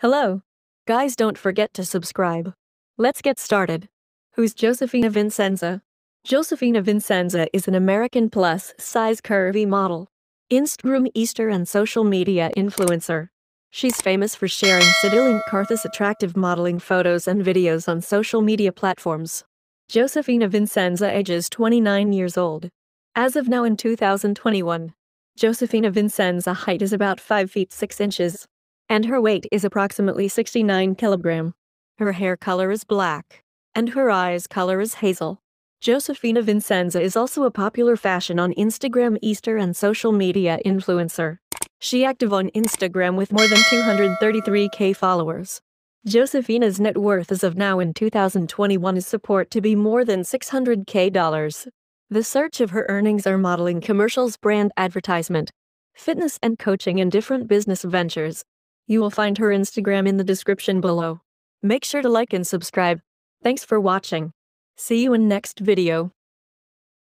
Hello. Guys, don't forget to subscribe. Let's get started. Who's Josephina Vincenza? Josephina Vincenza is an American plus size curvy model, Instagram Easter and social media influencer. She's famous for sharing Sidilink Karthus attractive modeling photos and videos on social media platforms. Josephina Vincenza ages 29 years old. As of now in 2021, Josephina Vincenza height is about 5 feet 6 inches and her weight is approximately 69 kilogram. Her hair color is black, and her eyes color is hazel. Josefina Vincenza is also a popular fashion on Instagram Easter and social media influencer. She active on Instagram with more than 233k followers. Josefina's net worth as of now in 2021 is support to be more than 600k dollars. The search of her earnings are modeling commercials, brand advertisement, fitness and coaching and different business ventures, you will find her Instagram in the description below. Make sure to like and subscribe. Thanks for watching. See you in next video.